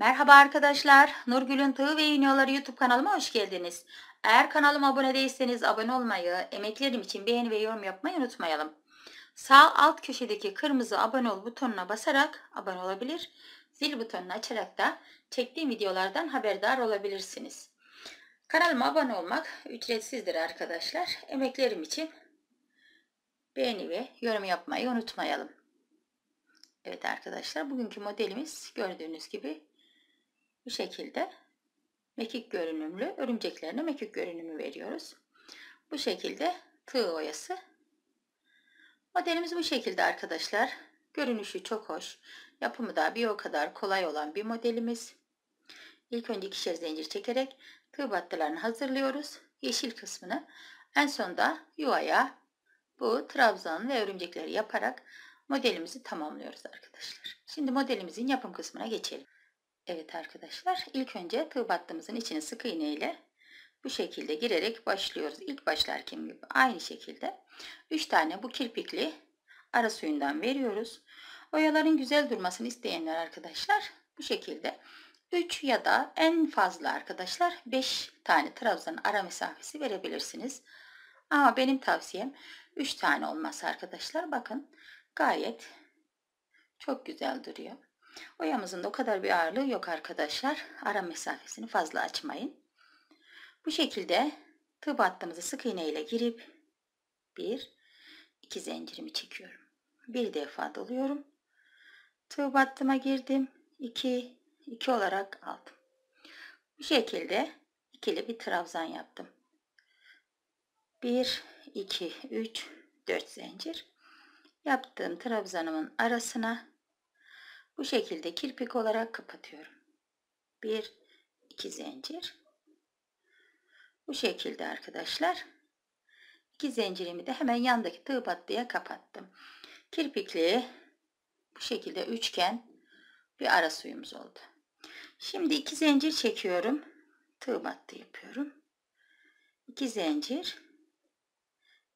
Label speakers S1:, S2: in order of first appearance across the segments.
S1: Merhaba arkadaşlar, Nurgül'ün Tığı ve İğniyoları YouTube kanalıma hoş geldiniz. Eğer kanalıma abone değilseniz abone olmayı, emeklerim için beğeni ve yorum yapmayı unutmayalım. Sağ alt köşedeki kırmızı abone ol butonuna basarak abone olabilir, zil butonunu açarak da çektiğim videolardan haberdar olabilirsiniz. Kanalıma abone olmak ücretsizdir arkadaşlar. Emeklerim için beğeni ve yorum yapmayı unutmayalım. Evet arkadaşlar bugünkü modelimiz gördüğünüz gibi bu şekilde mekik görünümlü örümceklerine mekik görünümü veriyoruz. Bu şekilde tığ oyası. Modelimiz bu şekilde arkadaşlar. Görünüşü çok hoş. Yapımı da bir o kadar kolay olan bir modelimiz. İlk önce ikişer zincir çekerek tığ battılarını hazırlıyoruz. Yeşil kısmını en sonda yuvaya bu trabzan ve örümcekleri yaparak modelimizi tamamlıyoruz arkadaşlar. Şimdi modelimizin yapım kısmına geçelim. Evet arkadaşlar ilk önce tığ battığımızın içine sık iğne ile bu şekilde girerek başlıyoruz. İlk başlarken gibi aynı şekilde 3 tane bu kirpikli ara suyundan veriyoruz. Oyaların güzel durmasını isteyenler arkadaşlar bu şekilde 3 ya da en fazla arkadaşlar 5 tane trabzanın ara mesafesi verebilirsiniz. Ama benim tavsiyem 3 tane olması arkadaşlar. Bakın gayet çok güzel duruyor. Oyamızın da o kadar bir ağırlığı yok arkadaşlar. Ara mesafesini fazla açmayın. Bu şekilde tığ battığımızı sık iğne ile girip bir iki zincirimi çekiyorum. Bir defa doluyorum. Tığ battıma girdim. 2 2 olarak aldım. Bu şekilde ikili bir trabzan yaptım. 1 2 3 4 zincir yaptığım trabzanımın arasına bu şekilde kirpik olarak kapatıyorum. 1 2 zincir. Bu şekilde arkadaşlar. 2 zincirimi de hemen yandaki tığ battıya kapattım. Kirpikli bu şekilde üçgen bir ara suyumuz oldu. Şimdi 2 zincir çekiyorum. Tığ battı yapıyorum. 2 zincir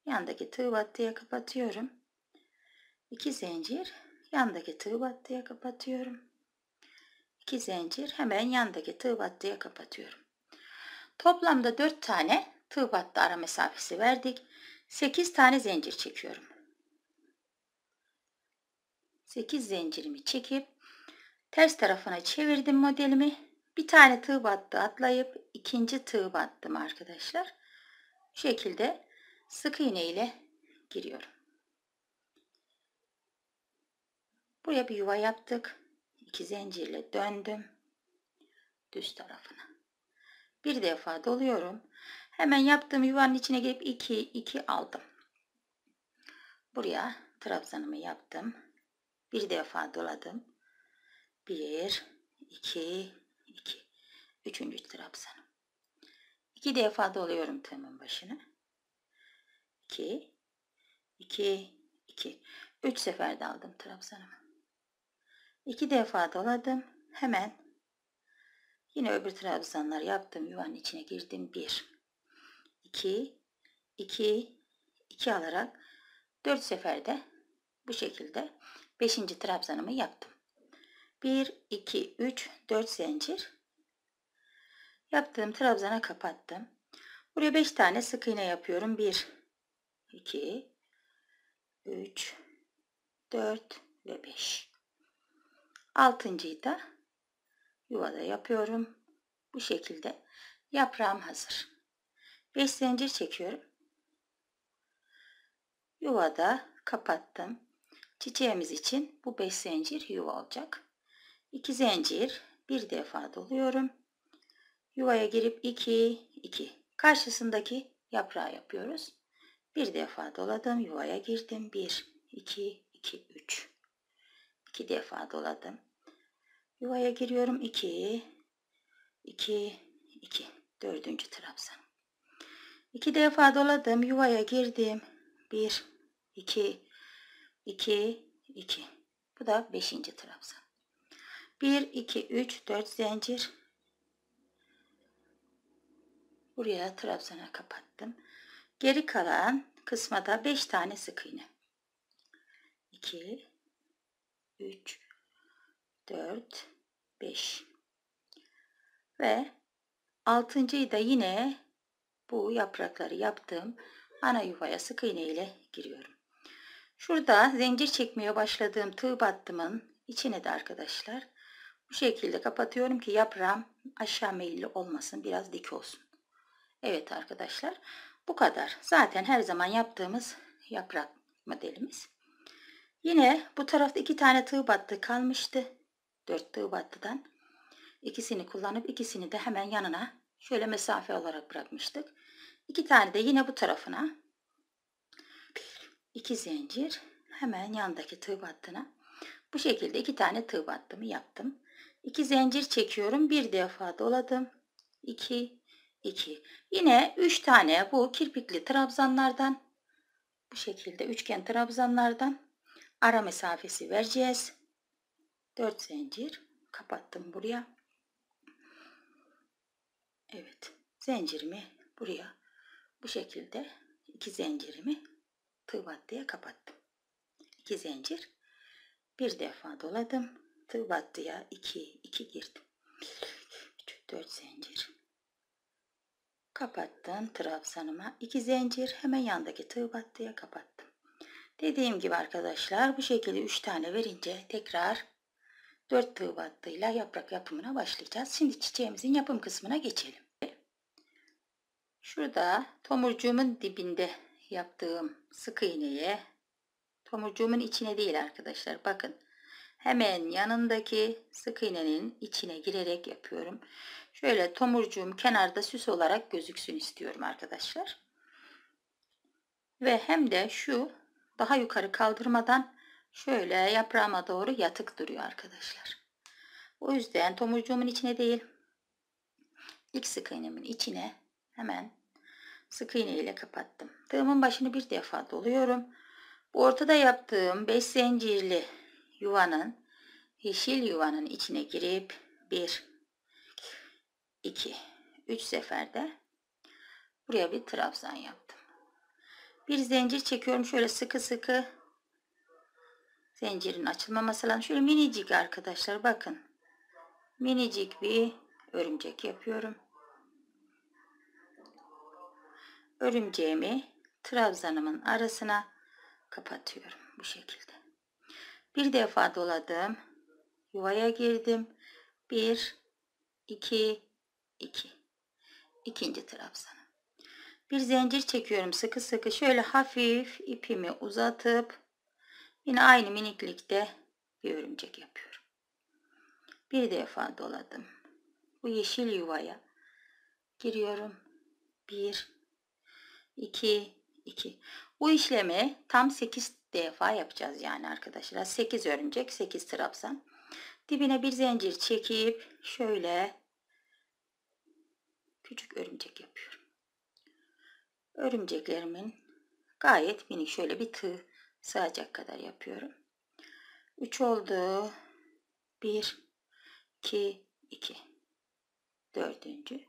S1: yandaki tığ battıya kapatıyorum. 2 zincir Yandaki tığ battıya kapatıyorum. 2 zincir hemen yandaki tığ battıya kapatıyorum. Toplamda 4 tane tığ battı ara mesafesi verdik. 8 tane zincir çekiyorum. 8 zincirimi çekip ters tarafına çevirdim modelimi. Bir tane tığ battı atlayıp ikinci tığ battım arkadaşlar. Bu şekilde sık iğne ile giriyorum. Buraya bir yuva yaptık. İki zincirle döndüm. Düz tarafına. Bir defa doluyorum. Hemen yaptığım yuvanın içine gelip 2 2 aldım. Buraya trabzanımı yaptım. Bir defa doladım. 1 2 2 Üçüncü trabzanım. İki defa doluyorum tığımın başını. 2 2 2 üç sefer daldım trabzanımı. İki defa doladım. Hemen yine öbür trabzanlar yaptım. Yuvanın içine girdim. Bir, iki, iki, iki alarak dört seferde bu şekilde beşinci trabzanımı yaptım. Bir, iki, üç, dört zincir. Yaptığım trabzana kapattım. Buraya beş tane sık iğne yapıyorum. Bir, iki, üç, dört ve beş. Altıncıyı da yuvada yapıyorum. Bu şekilde yaprağım hazır. 5 zincir çekiyorum. Yuvada kapattım. Çiçeğimiz için bu 5 zincir yuva olacak. 2 zincir bir defa doluyorum. Yuvaya girip 2 2 karşısındaki yaprağı yapıyoruz. Bir defa doladım, yuvaya girdim. 1 2 2 3 2 defa doladım. Yuvaya giriyorum 2 2 2 dördüncü trabzan. 2 defa doladım. Yuvaya girdim. 1 2 2 2 Bu da beşinci trabzan. 1 2 3 4 zincir. Buraya trabzana kapattım. Geri kalan kısmada 5 tane sık iğne. 2 3, 4, 5. Ve altıncıyı da yine bu yaprakları yaptığım ana yuvaya sık iğne ile giriyorum. Şurada zincir çekmeye başladığım tığ battımın içine de arkadaşlar bu şekilde kapatıyorum ki yaprağım aşağı meyilli olmasın biraz dik olsun. Evet arkadaşlar bu kadar. Zaten her zaman yaptığımız yaprak modelimiz. Yine bu tarafta iki tane tığ battı kalmıştı. Dört tığ battıdan. İkisini kullanıp ikisini de hemen yanına şöyle mesafe olarak bırakmıştık. İki tane de yine bu tarafına iki zincir hemen yandaki tığ battına bu şekilde iki tane tığ battımı yaptım. İki zincir çekiyorum. Bir defa doladım. İki, iki. Yine üç tane bu kirpikli trabzanlardan bu şekilde üçgen trabzanlardan ara mesafesi vereceğiz. 4 zincir kapattım buraya. Evet zincirimi buraya bu şekilde iki zincirimi tığ battıya kapattım. 2 zincir bir defa doladım. Tığ battıya 2 2 girdim. 4 zincir kapattım trabzanıma 2 zincir hemen yandaki tığ battıya kapattım. Dediğim gibi arkadaşlar bu şekilde 3 tane verince tekrar 4 tığ battığıyla yaprak yapımına başlayacağız. Şimdi çiçeğimizin yapım kısmına geçelim. Şurada tomurcuğumun dibinde yaptığım sık iğneye tomurcuğumun içine değil arkadaşlar bakın hemen yanındaki sık iğnenin içine girerek yapıyorum. Şöyle tomurcuğum kenarda süs olarak gözüksün istiyorum arkadaşlar. Ve hem de şu daha yukarı kaldırmadan şöyle yaprağıma doğru yatık duruyor arkadaşlar. O yüzden tomurcuğumun içine değil ilk sık iğnemin içine hemen sık iğne ile kapattım. Tığımın başını bir defa doluyorum. Bu ortada yaptığım 5 zincirli yuvanın yeşil yuvanın içine girip 1 2 3 seferde buraya bir trabzan yaptım. Bir zincir çekiyorum şöyle sıkı sıkı. Zincirin açılmaması lazım. Şöyle minicik arkadaşlar bakın. Minicik bir örümcek yapıyorum. Örümceğimi trabzanımın arasına kapatıyorum bu şekilde. Bir defa doladım. Yuvaya girdim. 1 2 2 ikinci trabzanım bir zincir çekiyorum sıkı sıkı şöyle hafif ipimi uzatıp yine aynı miniklikte bir örümcek yapıyorum bir defa doladım bu yeşil yuvaya giriyorum 1 2 2 bu işlemi tam 8 defa yapacağız yani arkadaşlar 8 örümcek 8 trabzan dibine bir zincir çekip şöyle küçük örümcek yapıyorum örümceklerimin gayet minik şöyle bir tığ sığacak kadar yapıyorum. 3 oldu. 1 2 2 dördüncü.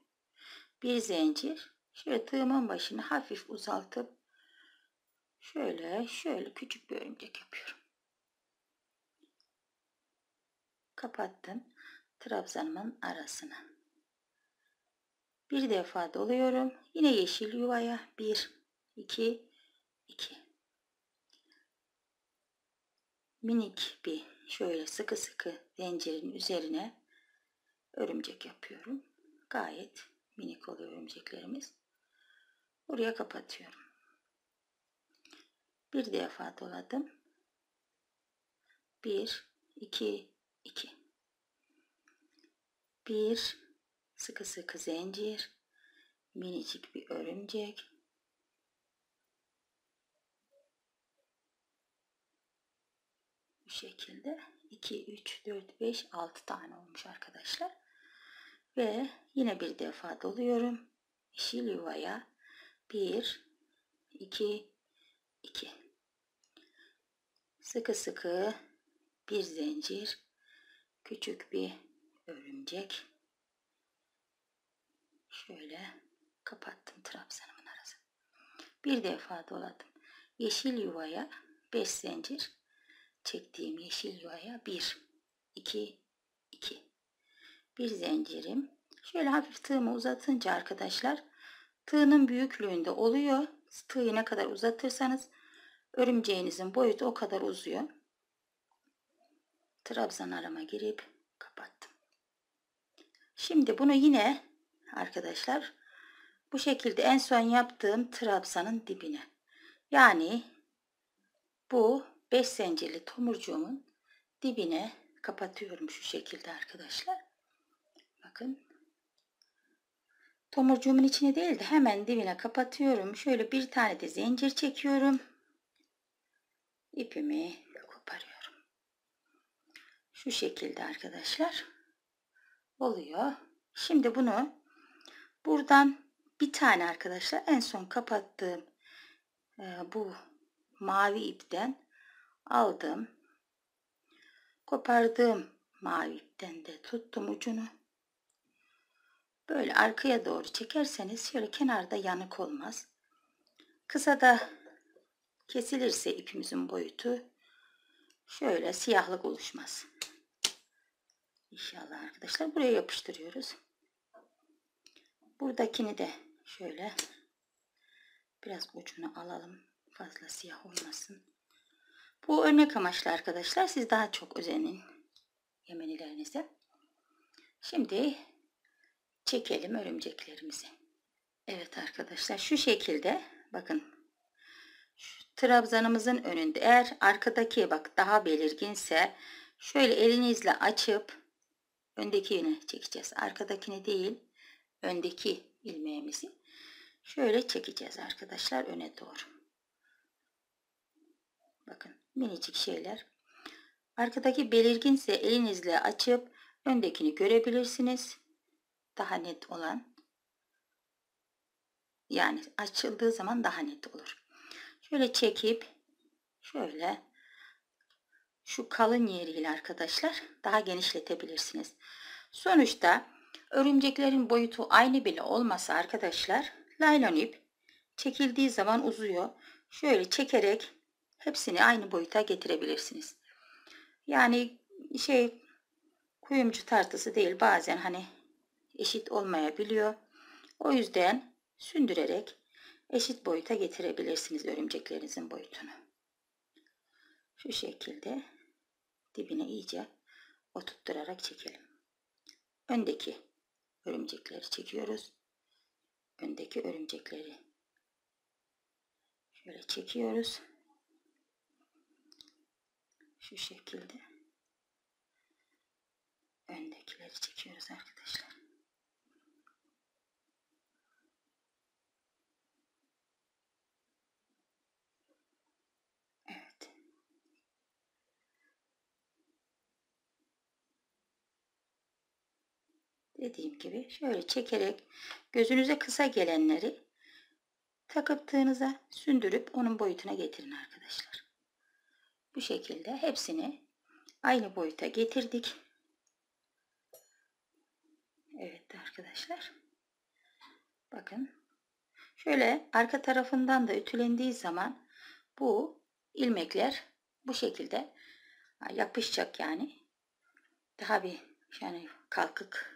S1: Bir zincir. Şöyle tığımın başını hafif uzaltıp şöyle şöyle küçük bir örümcek yapıyorum. Kapattım trabzanımın arasına bir defa doluyorum. Yine yeşil yuvaya 1 2 2 minik bir şöyle sıkı sıkı zincirin üzerine örümcek yapıyorum. Gayet minik oluyor örümceklerimiz. Buraya kapatıyorum. Bir defa doladım. 1 2 2 1 sıkı sıkı zincir, minicik bir örümcek, bu şekilde 2 3 4 5 6 tane olmuş arkadaşlar ve yine bir defa doluyorum yeşil yuvaya 1 2 2 sıkı sıkı bir zincir küçük bir örümcek Şöyle kapattım trabzanımın arasını. Bir defa doladım. Yeşil yuvaya 5 zincir çektiğim yeşil yuvaya 1 2 2 bir zincirim şöyle hafif tığımı uzatınca arkadaşlar tığının büyüklüğünde oluyor tığı ne kadar uzatırsanız örümceğinizin boyutu o kadar uzuyor trabzan arama girip kapattım şimdi bunu yine arkadaşlar. Bu şekilde en son yaptığım trabzanın dibine. Yani bu 5 zincirli tomurcuğumun dibine kapatıyorum şu şekilde arkadaşlar. Bakın. Tomurcuğumun içine değil de hemen dibine kapatıyorum. Şöyle bir tane de zincir çekiyorum. İpimi koparıyorum. Şu şekilde arkadaşlar. Oluyor. Şimdi bunu Buradan bir tane arkadaşlar en son kapattığım e, bu mavi ipten aldım. Kopardığım mavi ipten de tuttum ucunu. Böyle arkaya doğru çekerseniz şöyle kenarda yanık olmaz. Kısa da kesilirse ipimizin boyutu şöyle siyahlık oluşmaz. İnşallah arkadaşlar buraya yapıştırıyoruz. Buradakini de şöyle biraz ucunu alalım. Fazla siyah olmasın. Bu örnek amaçlı arkadaşlar. Siz daha çok özenin yemenilerinize. Şimdi çekelim örümceklerimizi. Evet arkadaşlar şu şekilde bakın şu trabzanımızın önünde eğer arkadaki bak daha belirginse şöyle elinizle açıp öndekini çekeceğiz. Arkadakini değil öndeki ilmeğimizi şöyle çekeceğiz arkadaşlar öne doğru. Bakın minicik şeyler. Arkadaki belirginse elinizle açıp öndekini görebilirsiniz. Daha net olan. Yani açıldığı zaman daha net olur. Şöyle çekip şöyle şu kalın yeriyle arkadaşlar daha genişletebilirsiniz. Sonuçta Örümceklerin boyutu aynı bile olmasa arkadaşlar laylon ip çekildiği zaman uzuyor. Şöyle çekerek hepsini aynı boyuta getirebilirsiniz. Yani şey kuyumcu tartısı değil bazen hani eşit olmayabiliyor. O yüzden sündürerek eşit boyuta getirebilirsiniz örümceklerinizin boyutunu. Şu şekilde dibine iyice oturtturarak çekelim. Öndeki örümcekleri çekiyoruz. Öndeki örümcekleri şöyle çekiyoruz. Şu şekilde öndekileri çekiyoruz arkadaşlar. dediğim gibi şöyle çekerek gözünüze kısa gelenleri takıptığınıza sündürüp onun boyutuna getirin arkadaşlar. Bu şekilde hepsini aynı boyuta getirdik. Evet arkadaşlar. Bakın. Şöyle arka tarafından da ütülendiği zaman bu ilmekler bu şekilde yapışacak yani. Daha bir yani kalkık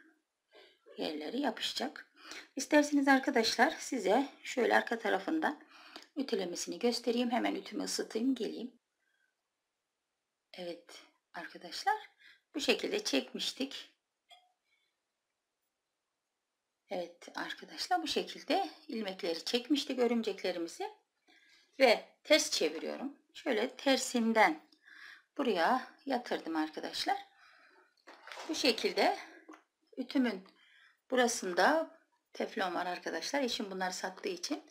S1: yerleri yapışacak. İsterseniz arkadaşlar size şöyle arka tarafında ütülemesini göstereyim. Hemen ütümü ısıtayım geleyim. Evet arkadaşlar bu şekilde çekmiştik. Evet arkadaşlar bu şekilde ilmekleri çekmiştik örümceklerimizi. Ve ters çeviriyorum. Şöyle tersimden buraya yatırdım arkadaşlar. Bu şekilde ütümün Burasında teflon var arkadaşlar. Eşim bunları sattığı için.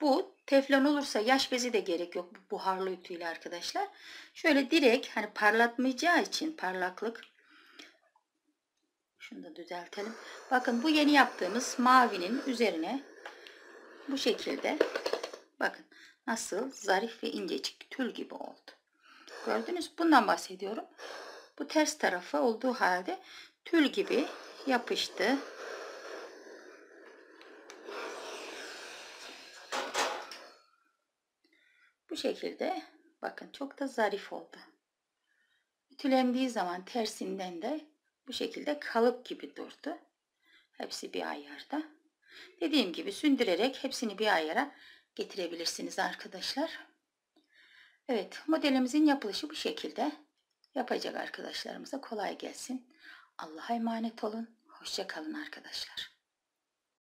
S1: Bu teflon olursa yaş bezi de gerek yok buharlı ütüyle arkadaşlar. Şöyle direkt hani parlatmayacağı için parlaklık. Şunu da düzeltelim. Bakın bu yeni yaptığımız mavinin üzerine bu şekilde bakın nasıl zarif ve incecik tül gibi oldu. Gördünüz bundan bahsediyorum. Bu ters tarafı olduğu halde tül gibi yapıştı. Bu şekilde bakın çok da zarif oldu. Ütülendiği zaman tersinden de bu şekilde kalıp gibi durdu. Hepsi bir ayarda. Dediğim gibi sündürerek hepsini bir ayara getirebilirsiniz arkadaşlar. Evet modelimizin yapılışı bu şekilde. Yapacak arkadaşlarımıza kolay gelsin. Allah'a emanet olun. Hoşçakalın arkadaşlar.